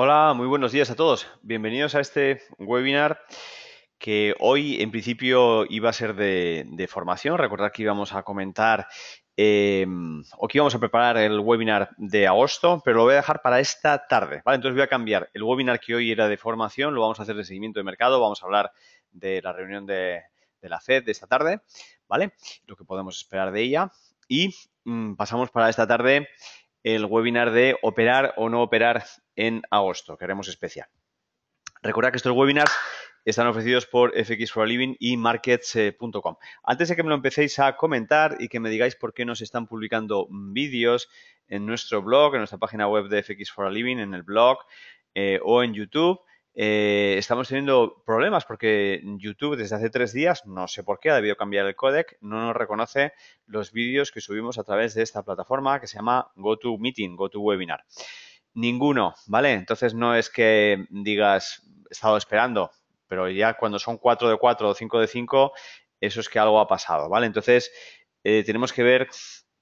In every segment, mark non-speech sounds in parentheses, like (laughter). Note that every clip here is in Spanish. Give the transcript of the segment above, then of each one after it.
Hola, muy buenos días a todos. Bienvenidos a este webinar que hoy en principio iba a ser de, formación. Recordar que íbamos a comentar em, o que íbamos a preparar el webinar de agosto, pero lo voy a dejar para esta tarde. Entonces voy a cambiar el webinar que hoy era de formación, lo vamos a hacer de seguimiento de mercado, vamos a hablar de la reunión de, la FED de esta tarde, ¿vale? Lo que podemos esperar de ella. Y mm, pasamos para esta tarde el webinar de operar o no operar en agosto, que haremos especial. Recordad que estos webinars están ofrecidos por FX Living y markets.com. Antes de que me lo empecéis a comentar y que me digáis por qué nos están publicando vídeos en nuestro blog, en nuestra página web de FX Living, en el blog eh, o en YouTube, eh, estamos teniendo problemas porque YouTube desde hace tres días, no sé por qué, ha debido cambiar el codec, no nos reconoce los vídeos que subimos a través de esta plataforma que se llama GoToMeeting, GoToWebinar. Ninguno, ¿vale? Entonces no es que digas, he estado esperando, pero ya cuando son 4 de 4 o 5 de 5, eso es que algo ha pasado, ¿vale? Entonces eh, tenemos que ver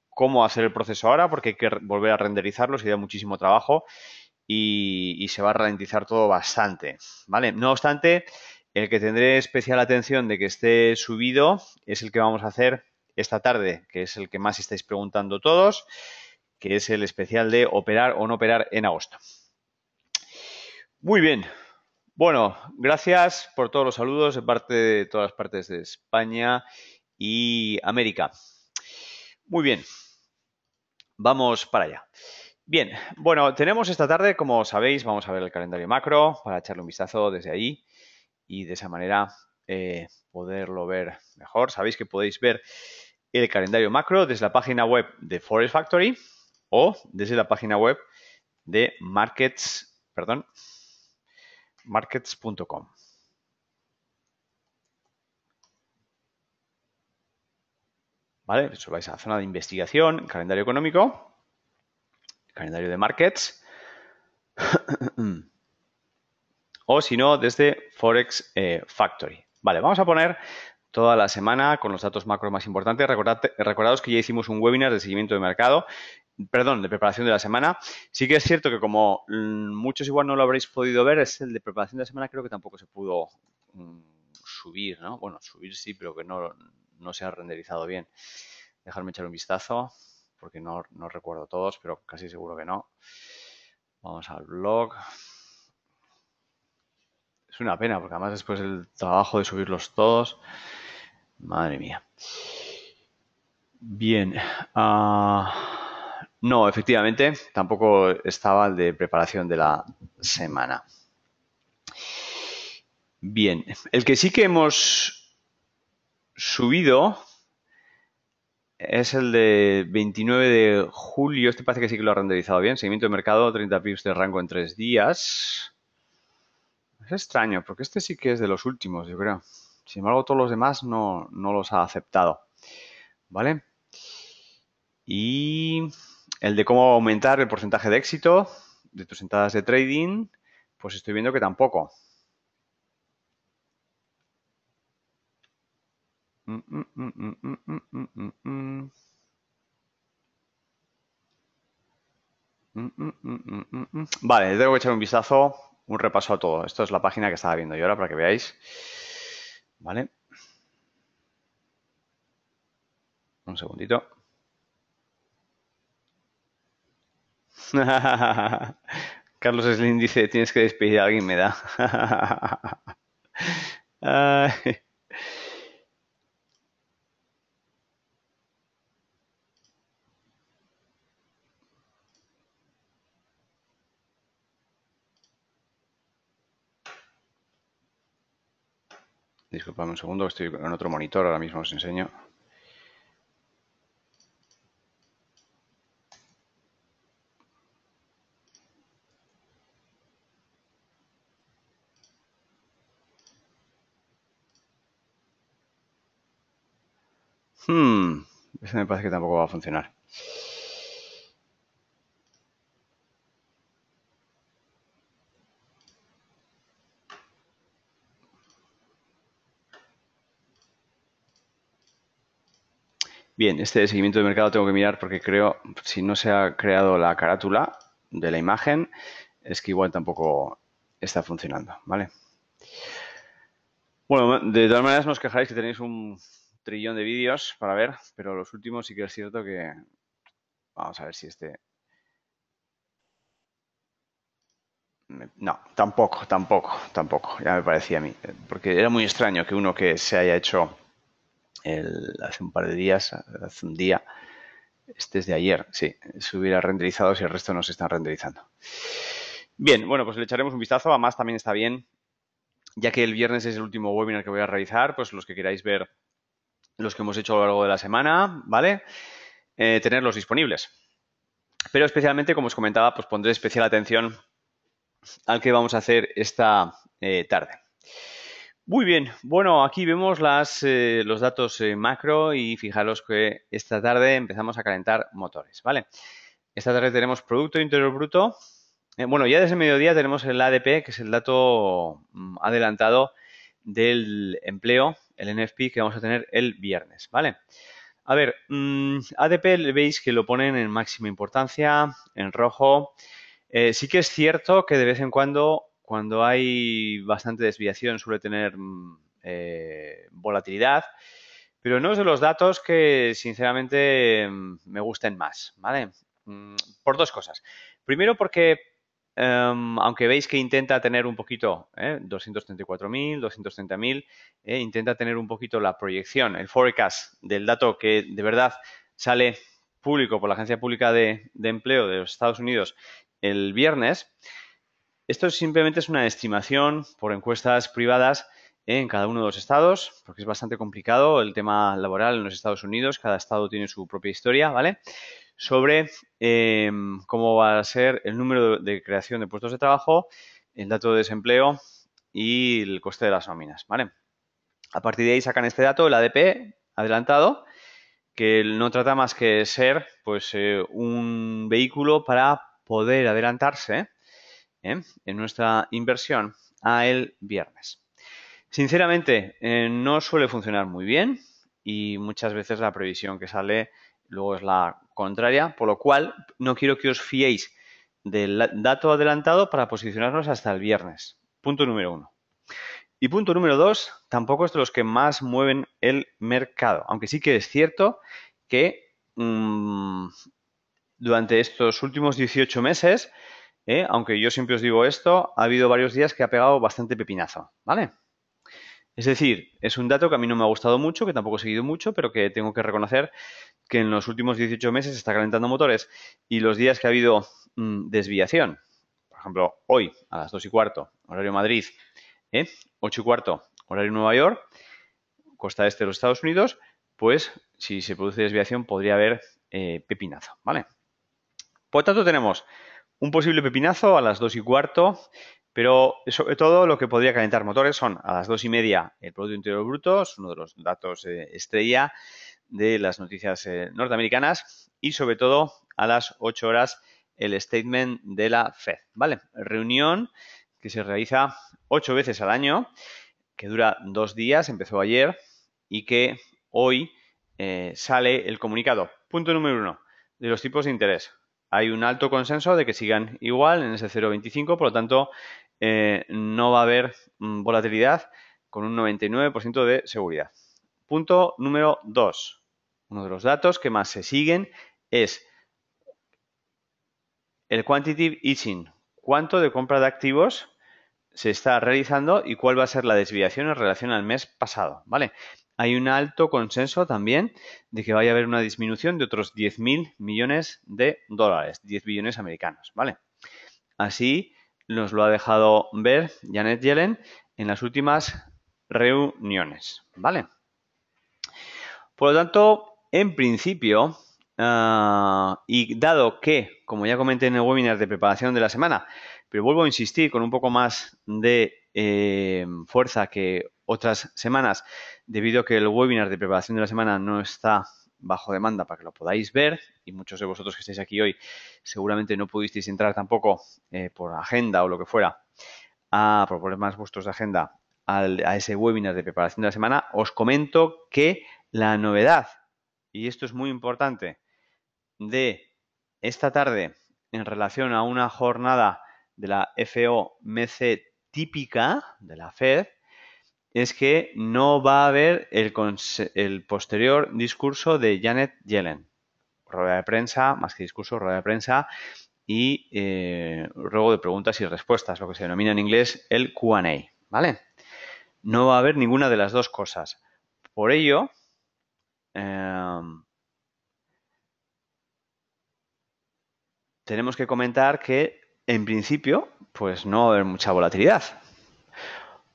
cómo hacer el proceso ahora porque hay que volver a renderizarlos y da muchísimo trabajo y, se va a ralentizar todo bastante, ¿vale? No obstante, el que tendré especial atención de que esté subido es el que vamos a hacer esta tarde, que es el que más estáis preguntando todos, que es el especial de operar o no operar en agosto. Muy bien. Bueno, gracias por todos los saludos de parte de todas las partes de España y América. Muy bien. Vamos para allá. Bien, bueno, tenemos esta tarde, como sabéis, vamos a ver el calendario macro para echarle un vistazo desde ahí y de esa manera eh, poderlo ver mejor. Sabéis que podéis ver el calendario macro desde la página web de Forest Factory o desde la página web de markets, perdón, markets.com. ¿Vale? Eso vais a la zona de investigación, calendario económico calendario de markets. (clears throat) o si no, desde Forex eh, Factory. Vale, vamos a poner toda la semana con los datos macro más importantes. Recordad, recordados que ya hicimos un webinar de seguimiento de mercado, perdón, de preparación de la semana. Sí que es cierto que como mm, muchos igual no lo habréis podido ver, es el de preparación de la semana, creo que tampoco se pudo mm, subir, ¿no? Bueno, subir sí, pero que no, no se ha renderizado bien. Dejarme echar un vistazo porque no, recuerdo todos, pero casi seguro que no. Vamos al blog. Es una pena, porque además después el trabajo de subirlos todos. Madre mía. Bien. Ah, no, efectivamente, tampoco estaba el de preparación de la semana. Bien, el que sí que hemos subido es el de 29 de julio. Este parece que sí que lo ha renderizado bien. Seguimiento de mercado, 30 pips de rango en tres días. Es extraño, porque este sí que es de los últimos, yo creo. Sin embargo, todos los demás no, no los ha aceptado. ¿Vale? Y el de cómo aumentar el porcentaje de éxito de tus entradas de trading, pues estoy viendo que tampoco. vale, tengo que echar un vistazo, un repaso a todo. Esto es la página que estaba viendo yo ahora para que veáis. Vale. Un segundito. (laughs) Carlos Slim dice, tienes que despedir a alguien, me da. (laughs) Disculpame un segundo, estoy en otro monitor, ahora mismo os enseño. Hmm, me parece que tampoco va a funcionar. Bien, este seguimiento de mercado tengo que mirar porque creo, si no se ha creado la carátula de la imagen, es que igual tampoco está funcionando, ¿vale? Bueno, de todas maneras no os quejáis que tenéis un trillón de vídeos para ver, pero los últimos sí que es cierto que... Vamos a ver si este... No, tampoco, tampoco, tampoco, ya me parecía a mí, porque era muy extraño que uno que se haya hecho hace un par de días, hace un día, este es de ayer, sí, se hubiera renderizado si el resto no se están renderizando. Bien, bueno, pues le echaremos un vistazo, más, también está bien, ya que el viernes es el último webinar que voy a realizar, pues los que queráis ver los que hemos hecho a lo largo de la semana, ¿vale? Eh, tenerlos disponibles. Pero especialmente, como os comentaba, pues pondré especial atención al que vamos a hacer esta eh, tarde. Muy bien, bueno, aquí vemos eh, los datos eh, macro y fijaros que esta tarde empezamos a calentar motores, ¿vale? Esta tarde tenemos Producto Interior Bruto. Eh, bueno, ya desde mediodía tenemos el ADP, que es el dato mm, adelantado del empleo, el NFP, que vamos a tener el viernes, ¿vale? A ver, mm, ADP veis que lo ponen en máxima importancia, en rojo. sí que es cierto que de vez en cuando cuando hay bastante desviación suele tener mm, eh, volatilidad, pero no es de los datos que sinceramente mm, me gusten más, ¿vale? Mm, por dos cosas. Primero porque em, aunque veis que intenta tener un poquito, ¿eh? 234.000, 230.000, ¿eh? intenta tener un poquito la proyección, el forecast del dato que de verdad sale público por la Agencia Pública de Empleo de los Estados Unidos el viernes, esto simplemente es una estimación por encuestas privadas en cada uno de los estados, porque es bastante complicado el tema laboral en los Estados Unidos, cada estado tiene su propia historia, ¿vale? Sobre em, cómo va a ser el número de creación de puestos de trabajo, el dato de desempleo y el coste de las nóminas, ¿vale? A partir de ahí sacan este dato, el ADP adelantado, que no trata más que ser pues, eh, un vehículo para poder adelantarse ¿eh? en nuestra inversión a el viernes. Sinceramente, eh, no suele funcionar muy bien y muchas veces la previsión que sale luego es la contraria, por lo cual no quiero que os fiéis del dato adelantado para posicionarnos hasta el viernes. Punto número uno. Y punto número dos, tampoco es de los que más mueven el mercado, aunque sí que es cierto que mm, durante estos últimos 18 meses ¿eh? aunque yo siempre os digo esto, ha habido varios días que ha pegado bastante pepinazo, ¿vale? Es decir, es un dato que a mí no me ha gustado mucho, que tampoco he seguido mucho, pero que tengo que reconocer que en los últimos 18 meses se está calentando motores y los días que ha habido mm, desviación, por ejemplo, hoy a las 2 y cuarto, horario Madrid, ¿eh? 8 y cuarto, horario Nueva York, costa este de los Estados Unidos, pues si se produce desviación podría haber eh, pepinazo, ¿vale? Por tanto, tenemos un posible pepinazo a las dos y cuarto, pero sobre todo lo que podría calentar motores son a las dos y media el Producto Interior Bruto, es uno de los datos eh, estrella de las noticias eh, norteamericanas, y sobre todo a las 8 horas el statement de la Fed. ¿Vale? Reunión que se realiza 8 veces al año, que dura dos días, empezó ayer, y que hoy eh, sale el comunicado. Punto número uno, de los tipos de interés hay un alto consenso de que sigan igual en ese 0,25, por lo tanto, eh, no va a haber mm, volatilidad con un 99% de seguridad. Punto número 2. Uno de los datos que más se siguen es el quantitative easing. ¿Cuánto de compra de activos se está realizando y cuál va a ser la desviación en relación al mes pasado? ¿Vale? hay un alto consenso también de que vaya a haber una disminución de otros 10.000 millones de dólares, 10 billones americanos, ¿vale? Así nos lo ha dejado ver Janet Yellen en las últimas reuniones, ¿vale? Por lo tanto, en principio, ah, y dado que, como ya comenté en el webinar de preparación de la semana, pero vuelvo a insistir con un poco más de eh, fuerza que otras semanas, debido a que el webinar de preparación de la semana no está bajo demanda para que lo podáis ver y muchos de vosotros que estáis aquí hoy seguramente no pudisteis entrar tampoco eh, por agenda o lo que fuera, a, por más vuestros de agenda, a ese webinar de preparación de la semana, os comento que la novedad, y esto es muy importante, de esta tarde en relación a una jornada de la FOMC típica de la FED es que no va a haber el, posterior discurso de Janet Yellen. Rueda de prensa, más que discurso, rueda de prensa y eh, ruego de preguntas y respuestas, lo que se denomina en inglés el QA. ¿Vale? No va a haber ninguna de las dos cosas. Por ello, em, tenemos que comentar que en principio, pues no va a haber mucha volatilidad.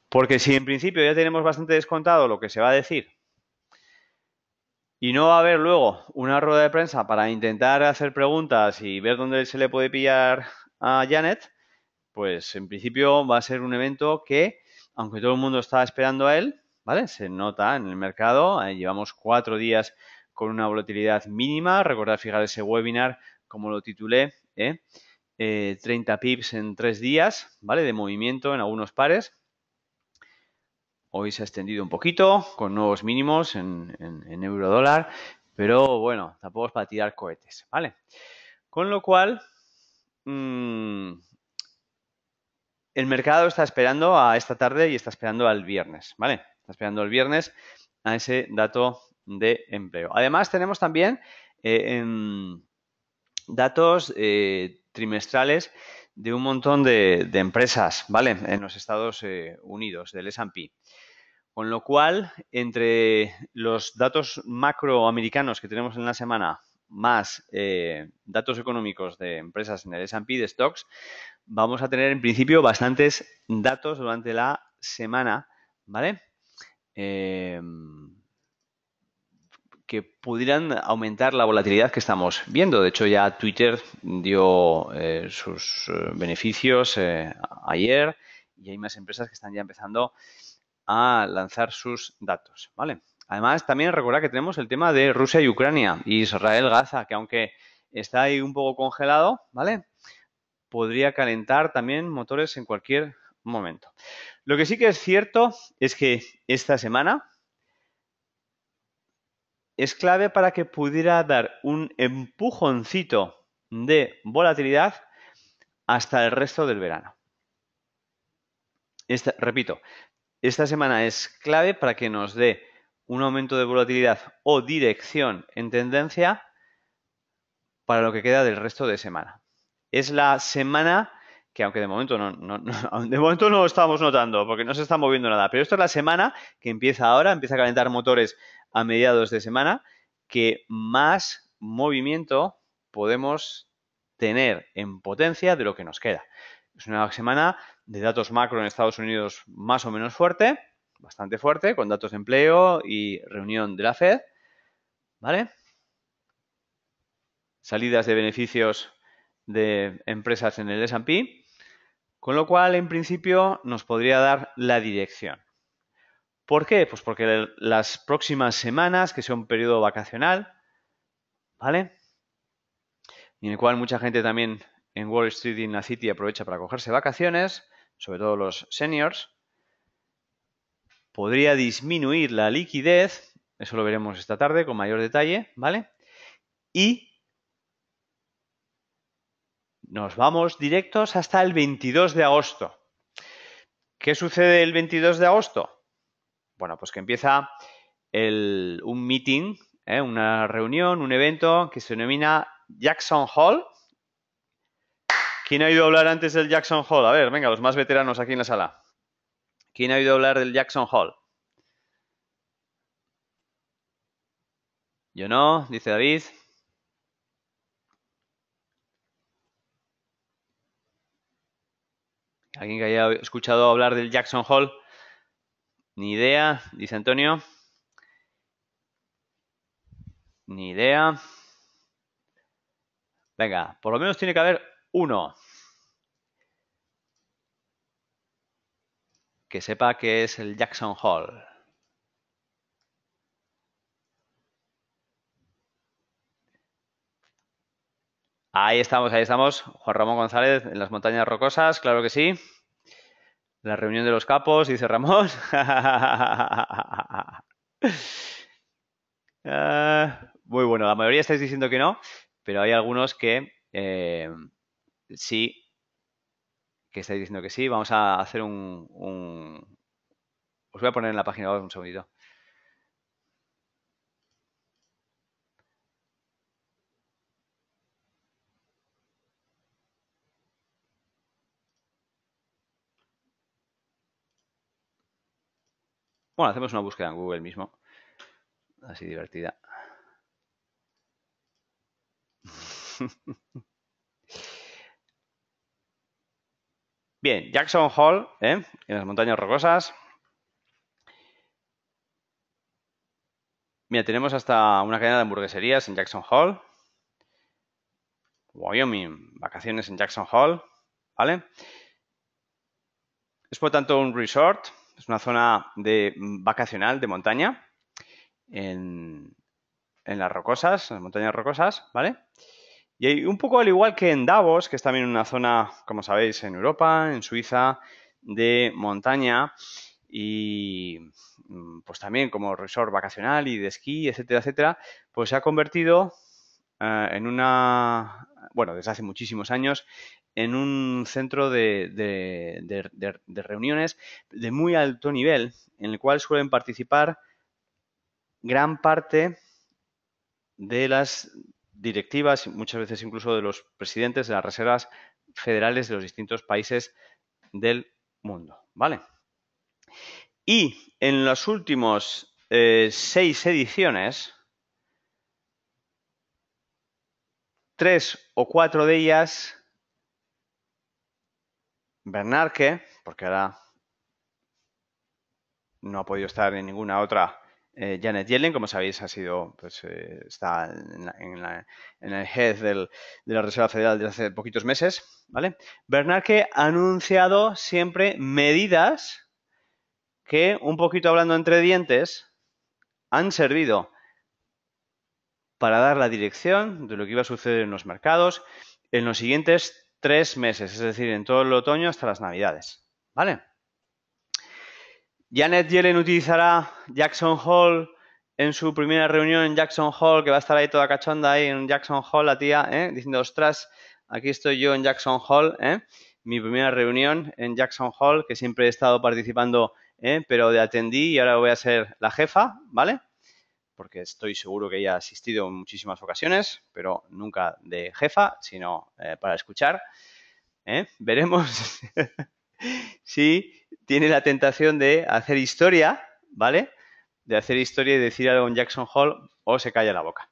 Porque si en principio ya tenemos bastante descontado lo que se va a decir y no va a haber luego una rueda de prensa para intentar hacer preguntas y ver dónde se le puede pillar a Janet, pues en principio va a ser un evento que, aunque todo el mundo está esperando a él, ¿vale? Se nota en el mercado, llevamos cuatro días con una volatilidad mínima, recordad fijar ese webinar como lo titulé, ¿eh? 30 eh, pips en tres días, ¿vale? De movimiento en algunos pares. Hoy se ha extendido un poquito con nuevos mínimos en, euro dólar, pero bueno, tampoco es para tirar cohetes, ¿vale? Con lo cual, mm, el mercado está esperando a esta tarde y está esperando al viernes, ¿vale? Está esperando el viernes a ese dato de empleo. Además, tenemos también eh, datos eh, trimestrales de un montón de, empresas, ¿vale? En los Estados eh, Unidos, del S&P. Con lo cual, entre los datos macroamericanos que tenemos en la semana más eh, datos económicos de empresas en el S&P de stocks, vamos a tener en principio bastantes datos durante la semana, ¿vale? Eh, que pudieran aumentar la volatilidad que estamos viendo. De hecho, ya Twitter dio eh, sus eh, beneficios eh, ayer y hay más empresas que están ya empezando a lanzar sus datos, ¿vale? Además, también recordar que tenemos el tema de Rusia y Ucrania, ...y Israel-Gaza, que aunque está ahí un poco congelado, ¿vale? Podría calentar también motores en cualquier momento. Lo que sí que es cierto es que esta semana, es clave para que pudiera dar un empujoncito de volatilidad hasta el resto del verano. repito, esta semana es clave para que nos dé un aumento de volatilidad o dirección en tendencia para lo que queda del resto de semana. Es la semana que aunque de momento no, (laughs) de momento no lo estamos notando porque no se está moviendo nada, pero esta es la semana que empieza ahora, empieza a calentar motores a mediados de semana, que más movimiento podemos tener en potencia de lo que nos queda. Es una semana de datos macro en Estados Unidos más o menos fuerte, bastante fuerte, con datos de empleo y reunión de la Fed, ¿vale? Salidas de beneficios de empresas en el S&P, con lo cual en principio nos podría dar la dirección. ¿Por qué? Pues porque las próximas semanas, que sea un periodo vacacional, ¿vale? en el cual mucha gente también en Wall Street y en la City aprovecha para cogerse vacaciones, sobre todo los seniors, podría disminuir la liquidez, eso lo veremos esta tarde con mayor detalle, ¿vale? Y nos vamos directos hasta el 22 de agosto. ¿Qué sucede el 22 de agosto? Bueno, pues que empieza un meeting, ¿eh? una reunión, un evento que se denomina Jackson Hall. ¿Quién ha oído hablar antes del Jackson Hall? A ver, venga, los más veteranos aquí en la sala. ¿Quién ha oído hablar del Jackson Hall? Yo no, dice David. ¿Alguien que haya escuchado hablar del Jackson Hall? Ni idea, dice Antonio. Ni idea. Venga, por lo menos tiene que haber uno. Que sepa que es el Jackson Hall. Ahí estamos, ahí estamos. Juan Ramón González en las montañas rocosas, claro que sí. La reunión de los capos, dice Ramón. (laughs) Ah, muy bueno, la mayoría estáis diciendo que no, pero hay algunos que eh, sí, que estáis diciendo que sí. Vamos a hacer un, Os voy a poner en la página ahora un segundito. Bueno, hacemos una búsqueda en Google mismo. Así divertida. (laughs) Bien, Jackson Hall, ¿eh? en las montañas rocosas. Mira, tenemos hasta una cadena de hamburgueserías en Jackson Hall. Wyoming, vacaciones en Jackson Hall, ¿vale? Es por tanto un resort es una zona de mm, vacacional de montaña en, las rocosas, en las montañas rocosas, ¿vale? Y un poco al igual que en Davos, que es también una zona, como sabéis, en Europa, en Suiza, de montaña y mm, pues también como resort vacacional y de esquí, etcétera, etcétera, pues se ha convertido eh, en una, bueno, desde hace muchísimos años, en un centro de, reuniones de muy alto nivel, en el cual suelen participar gran parte de las directivas, muchas veces incluso de los presidentes de las reservas federales de los distintos países del mundo. ¿Vale? Y en las últimas eh, seis ediciones, tres o cuatro de ellas Bernarque, porque ahora no ha podido estar en ninguna otra. Eh, Janet Yellen, como sabéis, ha sido, pues, eh, está en, el head de la Reserva Federal desde hace poquitos meses, ¿vale? Bernanke ha anunciado siempre medidas que, un poquito hablando entre dientes, han servido para dar la dirección de lo que iba a suceder en los mercados en los siguientes tres meses, es decir, en todo el otoño hasta las navidades. ¿Vale? Janet Yellen utilizará Jackson Hall en su primera reunión en Jackson Hall, que va a estar ahí toda cachonda ahí en Jackson Hall, la tía, ¿eh? diciendo, ostras, aquí estoy yo en Jackson Hall, ¿eh? mi primera reunión en Jackson Hall, que siempre he estado participando, ¿eh? pero de atendí y ahora voy a ser la jefa, ¿vale? porque estoy seguro que ella ha asistido en muchísimas ocasiones, pero nunca de jefa, sino eh, para escuchar. ¿eh? (laughs) Veremos (laughs) si tiene la tentación de hacer historia, ¿vale? De hacer historia y decir algo en Jackson Hall o se calla la boca.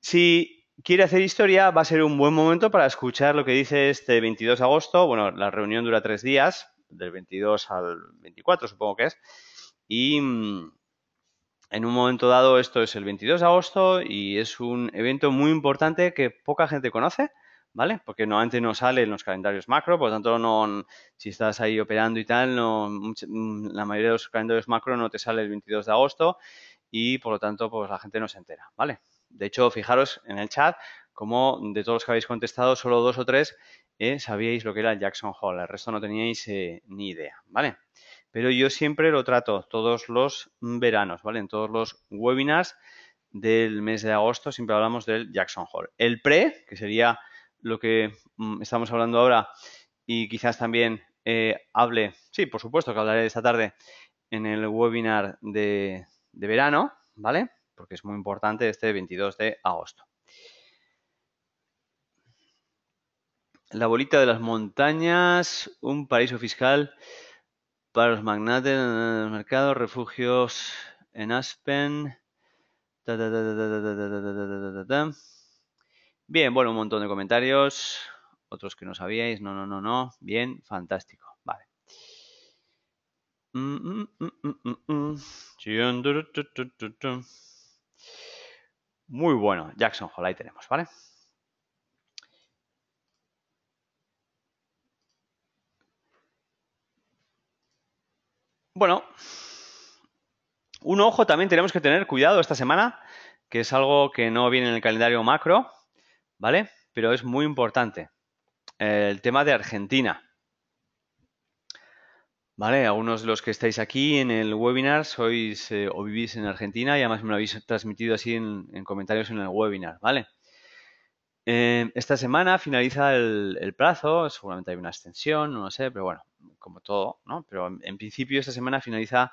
Si quiere hacer historia, va a ser un buen momento para escuchar lo que dice este 22 de agosto. Bueno, la reunión dura tres días, del 22 al 24 supongo que es. Y mm, en un momento dado, esto es el 22 de agosto y es un evento muy importante que poca gente conoce, ¿vale? Porque antes no sale en los calendarios macro, por lo tanto, no, si estás ahí operando y tal, no, mm, la mayoría de los calendarios macro no te sale el 22 de agosto y por lo tanto, pues la gente no se entera, ¿vale? De hecho, fijaros en el chat, como de todos los que habéis contestado, solo dos o tres eh, sabíais lo que era el Jackson Hole, el resto no teníais eh, ni idea, ¿vale? vale pero yo siempre lo trato todos los veranos, ¿vale? En todos los webinars del mes de agosto siempre hablamos del Jackson Hall. El pre, que sería lo que mm, estamos hablando ahora y quizás también eh, hable, sí, por supuesto que hablaré esta tarde en el webinar de, de verano, ¿vale? Porque es muy importante este 22 de agosto. La bolita de las montañas, un paraíso fiscal para los magnates el mercado, refugios en Aspen. Bien, bueno, un montón de comentarios. Otros que no sabíais. No, no, no, no. Bien, fantástico. Vale. Muy bueno. Jackson Hole, ahí tenemos, ¿vale? Bueno, un ojo también tenemos que tener cuidado esta semana, que es algo que no viene en el calendario macro, ¿vale? Pero es muy importante. El tema de Argentina. Vale, algunos de los que estáis aquí en el webinar sois eh, o vivís en Argentina y además me lo habéis transmitido así en, comentarios en el webinar, ¿vale? Eh, esta semana finaliza el, el, plazo, seguramente hay una extensión, no lo sé, pero bueno, como todo, ¿no? Pero en, principio esta semana finaliza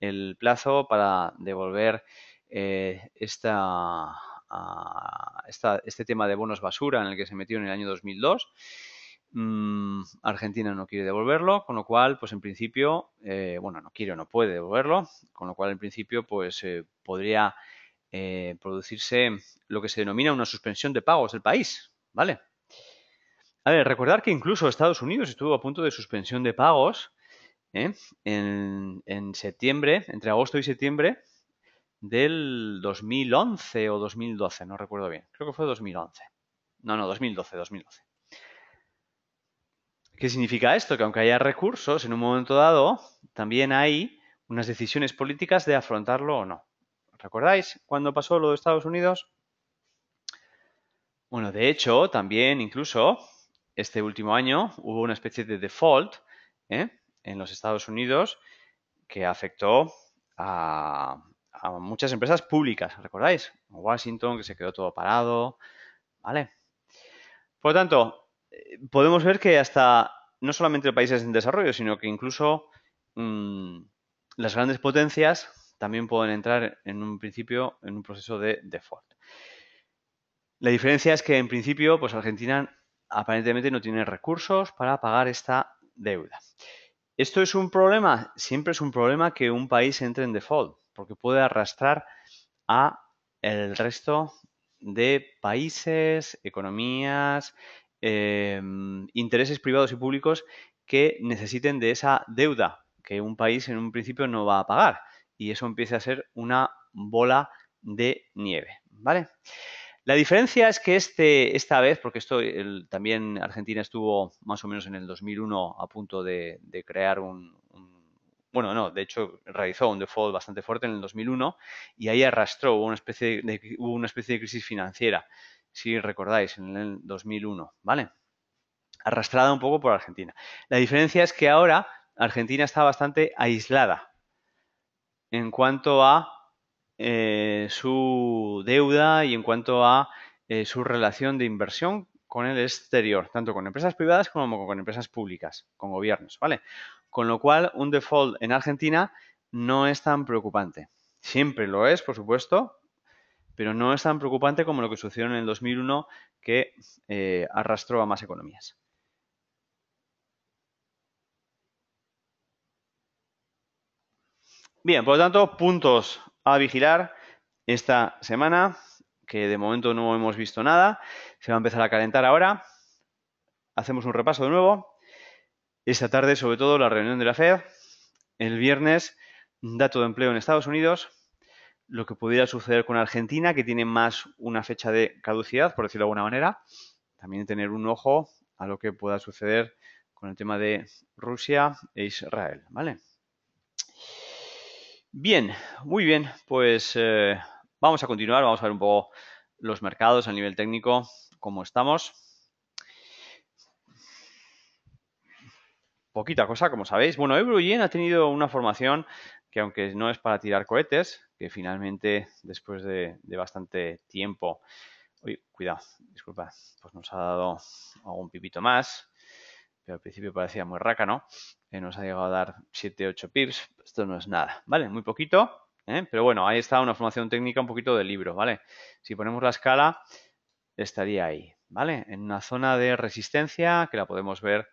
el plazo para devolver eh, ah, esta, este tema de bonos basura en el que se metió en el año 2002. Mm, Argentina no quiere devolverlo, con lo cual, pues en principio, eh, bueno, no quiere o no puede devolverlo, con lo cual en principio, pues eh, podría producirse lo que se denomina una suspensión de pagos del país, ¿vale? A ver, recordar que incluso Estados Unidos estuvo a punto de suspensión de pagos ¿eh? en, septiembre, entre agosto y septiembre del 2011 o 2012, no recuerdo bien. Creo que fue 2011. No, no, 2012, 2012. ¿Qué significa esto? Que aunque haya recursos, en un momento dado también hay unas decisiones políticas de afrontarlo o no. ¿Recordáis cuando pasó lo de Estados Unidos? Bueno, de hecho, también incluso este último año hubo una especie de default ¿eh? en los Estados Unidos que afectó a, muchas empresas públicas, ¿recordáis? Washington, que se quedó todo parado, ¿vale? Por lo tanto, eh, podemos ver que hasta no solamente países en desarrollo, sino que incluso mm, las grandes potencias también pueden entrar en un principio en un proceso de default. La diferencia es que en principio, pues Argentina aparentemente no tiene recursos para pagar esta deuda. ¿Esto es un problema? Siempre es un problema que un país entre en default, porque puede arrastrar a el resto de países, economías, em, intereses privados y públicos que necesiten de esa deuda que un país en un principio no va a pagar. Y eso empieza a ser una bola de nieve. ¿Vale? La diferencia es que este, esta vez, porque esto también Argentina estuvo más o menos en el 2001 a punto de, crear un, Bueno, no, de hecho realizó un default bastante fuerte en el 2001 y ahí arrastró, una especie de, hubo una especie de crisis financiera, si recordáis, en el 2001, ¿vale? Arrastrada un poco por Argentina. La diferencia es que ahora Argentina está bastante aislada en cuanto a eh, su deuda y en cuanto a eh, su relación de inversión con el exterior, tanto con empresas privadas como con empresas públicas, con gobiernos, ¿vale? Con lo cual, un default en Argentina no es tan preocupante. Siempre lo es, por supuesto, pero no es tan preocupante como lo que sucedió en el 2001 que eh, arrastró a más economías. Bien, por lo tanto, puntos a vigilar esta semana, que de momento no hemos visto nada. Se va a empezar a calentar ahora. Hacemos un repaso de nuevo. Esta tarde, sobre todo, la reunión de la Fed. El viernes, dato de empleo en Estados Unidos. Lo que pudiera suceder con Argentina, que tiene más una fecha de caducidad, por decirlo de alguna manera. También tener un ojo a lo que pueda suceder con el tema de Rusia e Israel, ¿vale? Bien, muy bien, pues eh, vamos a continuar, vamos a ver un poco los mercados a nivel técnico, cómo estamos. Poquita cosa, como sabéis. Bueno, Eurogen ha tenido una formación que aunque no es para tirar cohetes, que finalmente después de, bastante tiempo, uy, cuidado, disculpa, pues nos ha dado algún pipito más, pero al principio parecía muy raca, ¿no? nos ha llegado a dar 7-8 pips. Esto no es nada, ¿vale? Muy poquito, ¿eh? pero bueno, ahí está una formación técnica un poquito de libro, ¿vale? Si ponemos la escala, estaría ahí, ¿vale? En una zona de resistencia que la podemos ver,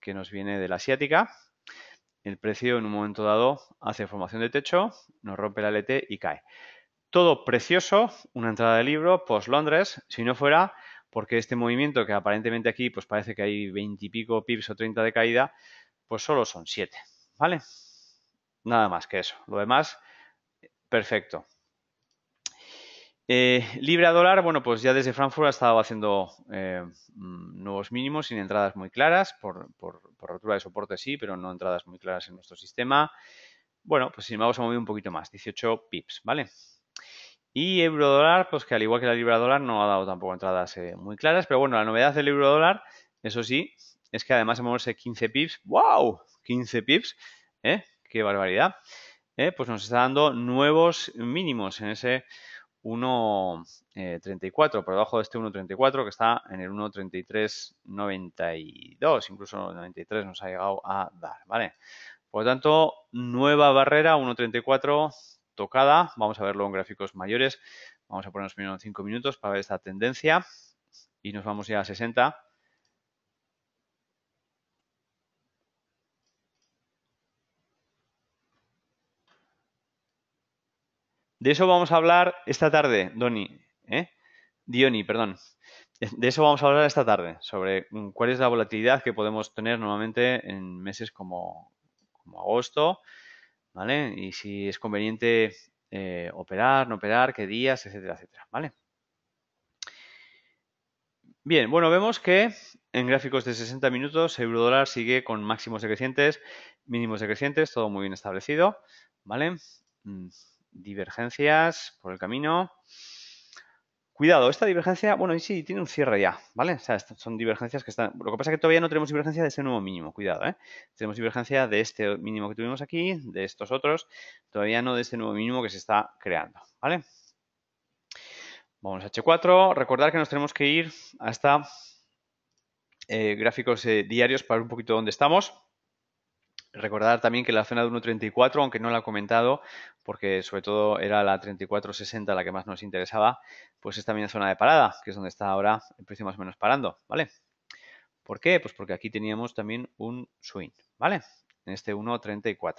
que nos viene de la asiática. El precio en un momento dado hace formación de techo, nos rompe la LT y cae. Todo precioso, una entrada de libro, post Londres, si no fuera porque este movimiento que aparentemente aquí pues parece que hay 20 y pico pips o 30 de caída, pues solo son 7, ¿vale? Nada más que eso. Lo demás, perfecto. Eh, Libre a dólar, bueno, pues ya desde Frankfurt ha estado haciendo eh, mm, nuevos mínimos sin entradas muy claras, por, por, rotura de soporte sí, pero no entradas muy claras en nuestro sistema. Bueno, pues si vamos vamos a mover un poquito más, 18 pips, ¿vale? Y euro dólar, pues que al igual que la libra dólar, no ha dado tampoco entradas eh, muy claras. Pero bueno, la novedad del euro dólar, eso sí, es que además de moverse 15 pips, ¡wow! 15 pips, ¿eh? ¡Qué barbaridad! ¿Eh? Pues nos está dando nuevos mínimos en ese 1.34, eh, por debajo de este 1.34 que está en el 1.33.92, incluso 93 nos ha llegado a dar, ¿vale? Por lo tanto, nueva barrera 1.34 tocada. Vamos a verlo en gráficos mayores. Vamos a ponernos primero 5 minutos para ver esta tendencia y nos vamos ya a 60. De eso vamos a hablar esta tarde, Doni, ¿eh? Dioni, perdón. De eso vamos a hablar esta tarde, sobre mm, cuál es la volatilidad que podemos tener normalmente en meses como, como agosto, ¿vale? Y si es conveniente eh, operar, no operar, qué días, etcétera, etcétera, ¿vale? Bien, bueno, vemos que en gráficos de 60 minutos, euro dólar sigue con máximos decrecientes, mínimos decrecientes, todo muy bien establecido, ¿vale? Mm, divergencias por el camino. Cuidado, esta divergencia, bueno, y sí, tiene un cierre ya, ¿vale? O sea, son divergencias que están... Lo que pasa es que todavía no tenemos divergencia de ese nuevo mínimo, cuidado, ¿eh? Tenemos divergencia de este mínimo que tuvimos aquí, de estos otros, todavía no de este nuevo mínimo que se está creando, ¿vale? Vamos a H4, recordar que nos tenemos que ir hasta eh, gráficos eh, diarios para un poquito dónde estamos. Recordar también que la zona de 1.34, aunque no la he comentado, porque sobre todo era la 34.60 la que más nos interesaba, pues es también la zona de parada, que es donde está ahora el precio más o menos parando, ¿vale? ¿Por qué? Pues porque aquí teníamos también un swing, ¿vale? En este 1.34.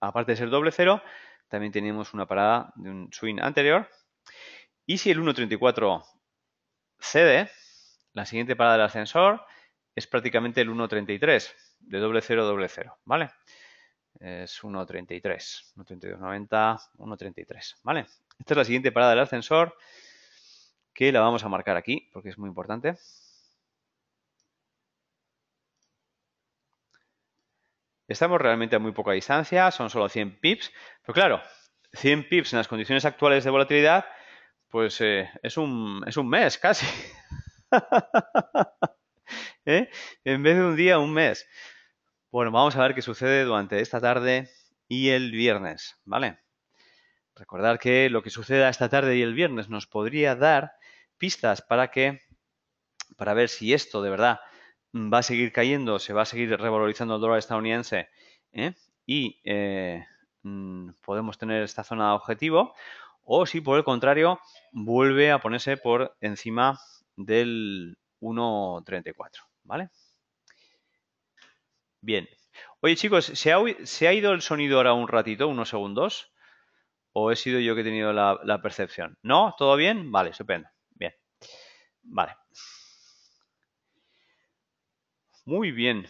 Aparte de ser doble cero, también teníamos una parada de un swing anterior. Y si el 1.34 cede, la siguiente parada del ascensor es prácticamente el 1.33 de doble cero doble cero, ¿vale? Es 1.33, 1.32.90, 1.33, ¿vale? Esta es la siguiente parada del ascensor que la vamos a marcar aquí porque es muy importante. Estamos realmente a muy poca distancia, son solo 100 pips, pero claro, 100 pips en las condiciones actuales de volatilidad, pues eh, es, un, es un mes casi. (laughs) ¿Eh? En vez de un día, un mes. Bueno, vamos a ver qué sucede durante esta tarde y el viernes, ¿vale? Recordar que lo que suceda esta tarde y el viernes nos podría dar pistas para que, para ver si esto de verdad va a seguir cayendo, se va a seguir revalorizando el dólar estadounidense ¿eh? y eh, mm, podemos tener esta zona de objetivo, o si por el contrario vuelve a ponerse por encima del 1.34, ¿vale? Bien. Oye, chicos, ¿se ha, ido el sonido ahora un ratito, unos segundos? ¿O he sido yo que he tenido la, la percepción? ¿No? ¿Todo bien? Vale, estupendo. Bien. Vale. Muy bien.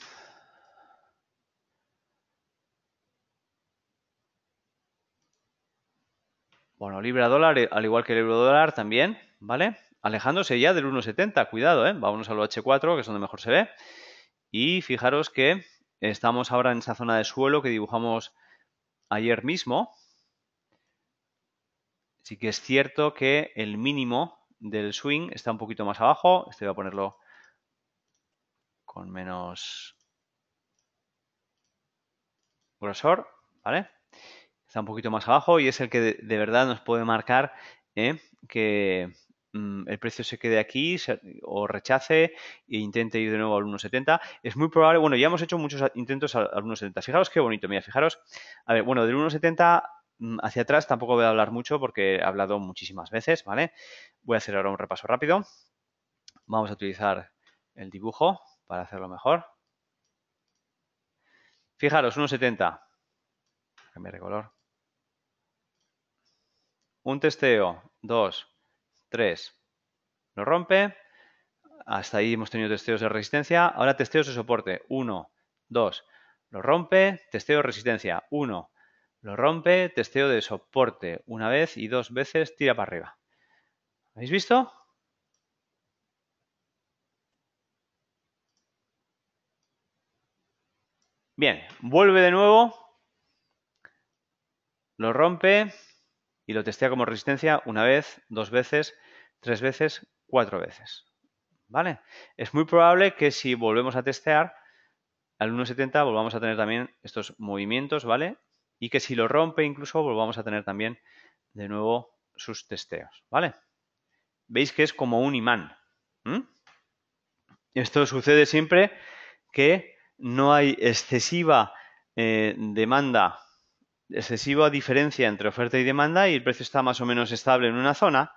Bueno, libra dólar, eh, al igual que el euro dólar también, ¿vale? Alejándose ya del 1,70, cuidado, ¿eh? Vámonos al H4, que es donde mejor se ve. Y fijaros que Estamos ahora en esa zona de suelo que dibujamos ayer mismo. Sí que es cierto que el mínimo del swing está un poquito más abajo. Este voy a ponerlo con menos grosor, ¿vale? Está un poquito más abajo y es el que de, verdad nos puede marcar ¿eh? que, Mm, el precio se quede aquí o rechace e intente ir de nuevo al 1.70. Es muy probable, bueno, ya hemos hecho muchos intentos al, 1.70. Fijaros qué bonito, mira, fijaros. A ver, bueno, del 1.70 mm, hacia atrás tampoco voy a hablar mucho porque he hablado muchísimas veces, ¿vale? Voy a hacer ahora un repaso rápido. Vamos a utilizar el dibujo para hacerlo mejor. Fijaros, 1.70. Cambiar de color. Un testeo, 2, 3. Lo rompe. Hasta ahí hemos tenido testeos de resistencia. Ahora testeos de soporte. 1, 2. Lo rompe. Testeo de resistencia. 1. Lo rompe. Testeo de soporte. Una vez y dos veces tira para arriba. ¿Habéis visto? Bien, vuelve de nuevo, lo rompe, y lo testea como resistencia una vez, dos veces, tres veces, cuatro veces. ¿Vale? Es muy probable que si volvemos a testear al 1.70 volvamos a tener también estos movimientos, ¿vale? Y que si lo rompe incluso volvamos a tener también de nuevo sus testeos, ¿vale? Veis que es como un imán. Esto sucede siempre que no hay excesiva eh, demanda excesiva diferencia entre oferta y demanda y el precio está más o menos estable en una zona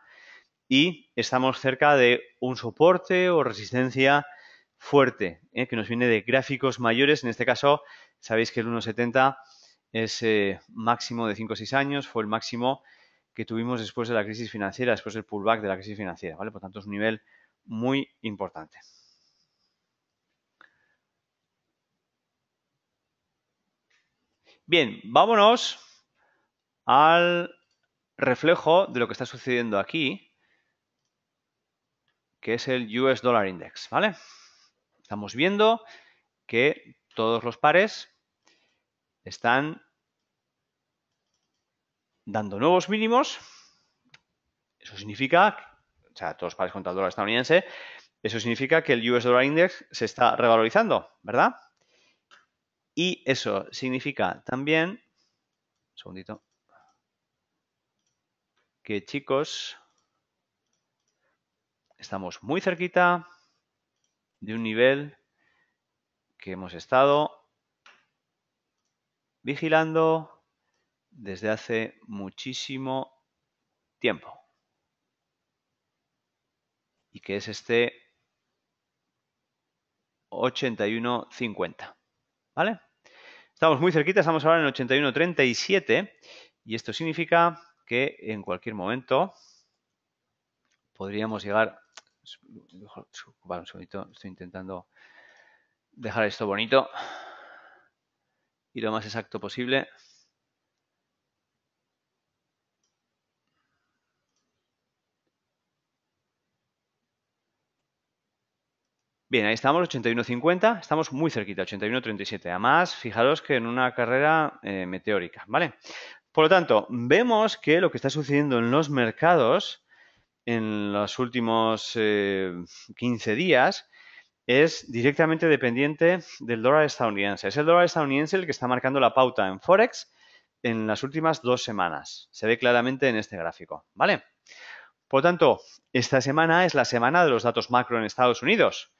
y estamos cerca de un soporte o resistencia fuerte ¿eh? que nos viene de gráficos mayores. En este caso, sabéis que el 1,70 es eh, máximo de 5 o 6 años, fue el máximo que tuvimos después de la crisis financiera, después del pullback de la crisis financiera. ¿vale? Por tanto, es un nivel muy importante. Bien, vámonos al reflejo de lo que está sucediendo aquí, que es el US Dollar Index, ¿vale? Estamos viendo que todos los pares están dando nuevos mínimos. Eso significa, o sea, todos los pares contra el dólar estadounidense, eso significa que el US Dollar Index se está revalorizando, ¿verdad? Y eso significa también, un segundito, que chicos, estamos muy cerquita de un nivel que hemos estado vigilando desde hace muchísimo tiempo. Y que es este 8150. ¿Vale? Estamos muy cerquita, estamos ahora en 81.37 y esto significa que en cualquier momento podríamos llegar... Vale, un segundito, estoy intentando dejar esto bonito y lo más exacto posible. Bien, ahí estamos, 81.50, estamos muy cerquita, 81.37. Además, fijaros que en una carrera eh, meteórica, ¿vale? Por lo tanto, vemos que lo que está sucediendo en los mercados en los últimos 15 eh, días es directamente dependiente del dólar estadounidense. Es el dólar estadounidense el que está marcando la pauta en Forex en las últimas dos semanas. Se ve claramente en este gráfico, ¿vale? Por lo tanto, esta semana es la semana de los datos macro en Estados Unidos.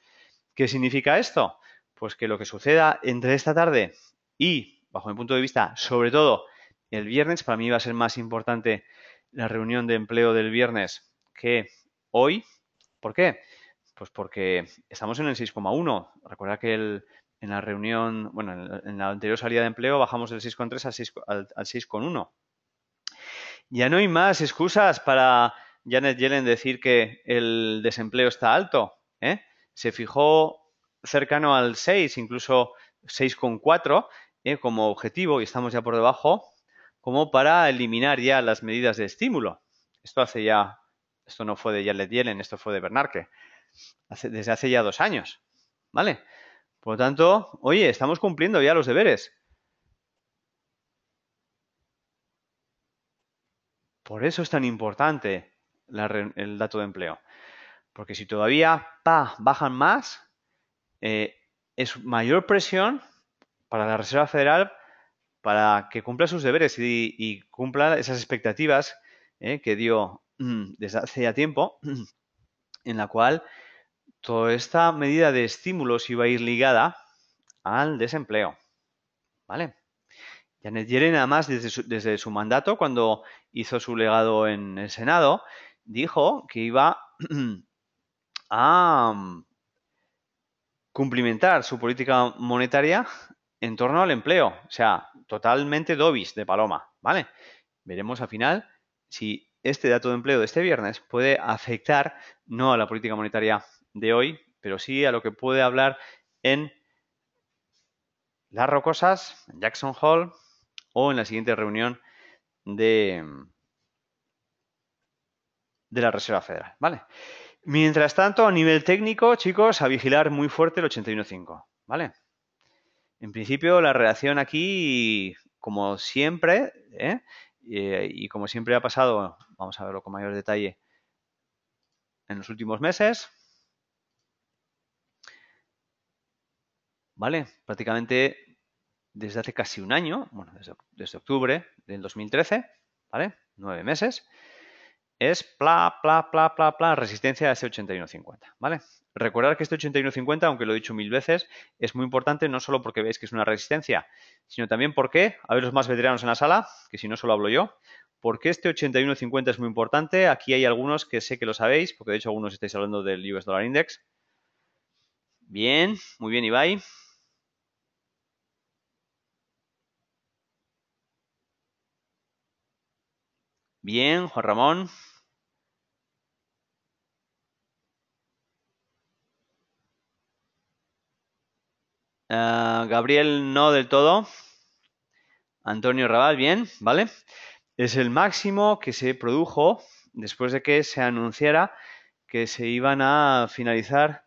¿Qué significa esto? Pues que lo que suceda entre esta tarde y, bajo mi punto de vista, sobre todo el viernes, para mí va a ser más importante la reunión de empleo del viernes que hoy. ¿Por qué? Pues porque estamos en el 6,1. Recuerda que en la reunión, bueno, en la anterior salida de empleo bajamos del 6,3 al 6,1. Ya no hay más excusas para Janet Yellen decir que el desempleo está alto. ¿eh? se fijó cercano al 6, incluso 6,4 eh, como objetivo, y estamos ya por debajo, como para eliminar ya las medidas de estímulo. Esto hace ya, esto no fue de Jared Yellen, esto fue de Bernanke, desde hace ya dos años, ¿vale? Por lo tanto, oye, estamos cumpliendo ya los deberes. Por eso es tan importante el dato de empleo. Porque si todavía pa, bajan más, eh, es mayor presión para la Reserva Federal para que cumpla sus deberes y, cumpla esas expectativas eh, que dio mm, desde hace ya tiempo, (clears throat) en la cual toda esta medida de estímulos iba a ir ligada al desempleo. ¿Vale? Janet Yellen, además, desde desde su mandato, cuando hizo su legado en el Senado, dijo que iba (clears throat) a mm, cumplimentar su política monetaria en torno al empleo. O sea, totalmente dobis de paloma, ¿vale? Veremos al final si este dato de empleo de este viernes puede afectar no a la política monetaria de hoy, pero sí a lo que puede hablar en Las Rocosas, en Jackson Hall o en la siguiente reunión de, mm, de la Reserva Federal, ¿vale? Mientras tanto, a nivel técnico, chicos, a vigilar muy fuerte el 81.5, ¿vale? En principio, la relación aquí, como siempre, ¿eh? Eh, y como siempre ha pasado, vamos a verlo con mayor detalle, en los últimos meses, ¿vale? Prácticamente desde hace casi un año, bueno, desde, desde octubre del 2013, ¿vale? Nueve meses es pla, pla, pla, pla, pla, resistencia a ese 8150, ¿vale? Recordar que este 8150, aunque lo he dicho mil veces, es muy importante no solo porque veis que es una resistencia, sino también porque, a ver los más veteranos en la sala, que si no solo hablo yo, porque este 8150 es muy importante, aquí hay algunos que sé que lo sabéis, porque de hecho algunos estáis hablando del US Dollar Index. Bien, muy bien Ibai, Bien, Juan Ramón. Ah, Gabriel no del todo. Antonio Rabal, bien, ¿vale? Es el máximo que se produjo después de que se anunciara que se iban a finalizar,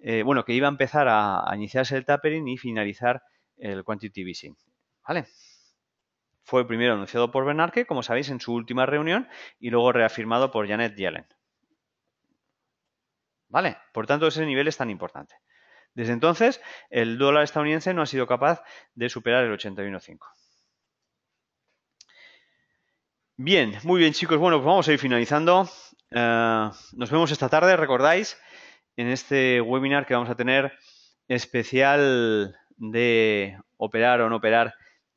eh, bueno, que iba a empezar a, iniciarse el tapering y finalizar el Quantity easing, ¿vale? Fue primero anunciado por Bernanke, como sabéis, en su última reunión y luego reafirmado por Janet Yellen. ¿Vale? Por tanto, ese nivel es tan importante. Desde entonces, el dólar estadounidense no ha sido capaz de superar el 81.5. Bien, muy bien chicos. Bueno, pues vamos a ir finalizando. Eh, nos vemos esta tarde, recordáis, en este webinar que vamos a tener especial de operar o no operar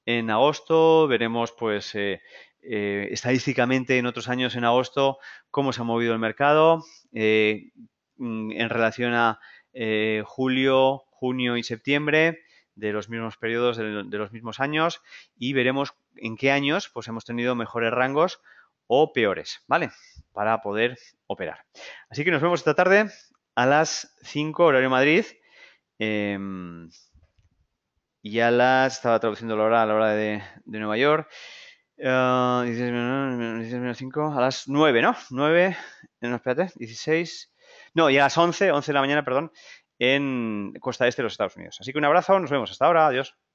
en agosto, veremos pues eh, eh, estadísticamente en otros años en agosto cómo se ha movido el mercado eh, mm, en relación a julio, junio y septiembre de los mismos periodos, de, los mismos años y veremos en qué años pues hemos tenido mejores rangos o peores, ¿vale? Para poder operar. Así que nos vemos esta tarde a las 5 horario Madrid. Em, y a las estaba traduciendo la hora, a la hora de, de Nueva York. Uh, a las 9, ¿no? 9, no, espérate, 16. No, y a las 11, 11 de la mañana, perdón, en costa este de los Estados Unidos. Así que un abrazo, nos vemos, hasta ahora, adiós.